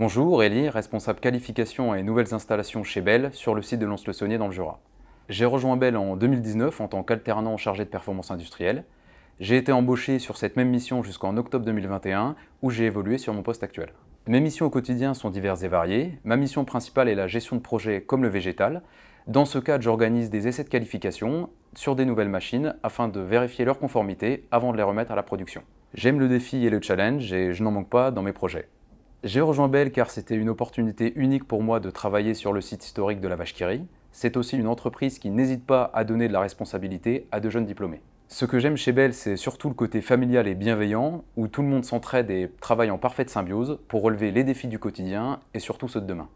Bonjour, Elie, responsable qualification et nouvelles installations chez Bell sur le site de Lons-le-Saunier dans le Jura. J'ai rejoint Bell en 2019 en tant qu'alternant chargé de performance industrielle. J'ai été embauché sur cette même mission jusqu'en octobre 2021 où j'ai évolué sur mon poste actuel. Mes missions au quotidien sont diverses et variées. Ma mission principale est la gestion de projets comme le végétal. Dans ce cadre, j'organise des essais de qualification sur des nouvelles machines afin de vérifier leur conformité avant de les remettre à la production. J'aime le défi et le challenge et je n'en manque pas dans mes projets. J'ai rejoint Bell car c'était une opportunité unique pour moi de travailler sur le site historique de la vache qui C'est aussi une entreprise qui n'hésite pas à donner de la responsabilité à de jeunes diplômés. Ce que j'aime chez Bell, c'est surtout le côté familial et bienveillant, où tout le monde s'entraide et travaille en parfaite symbiose pour relever les défis du quotidien et surtout ceux de demain.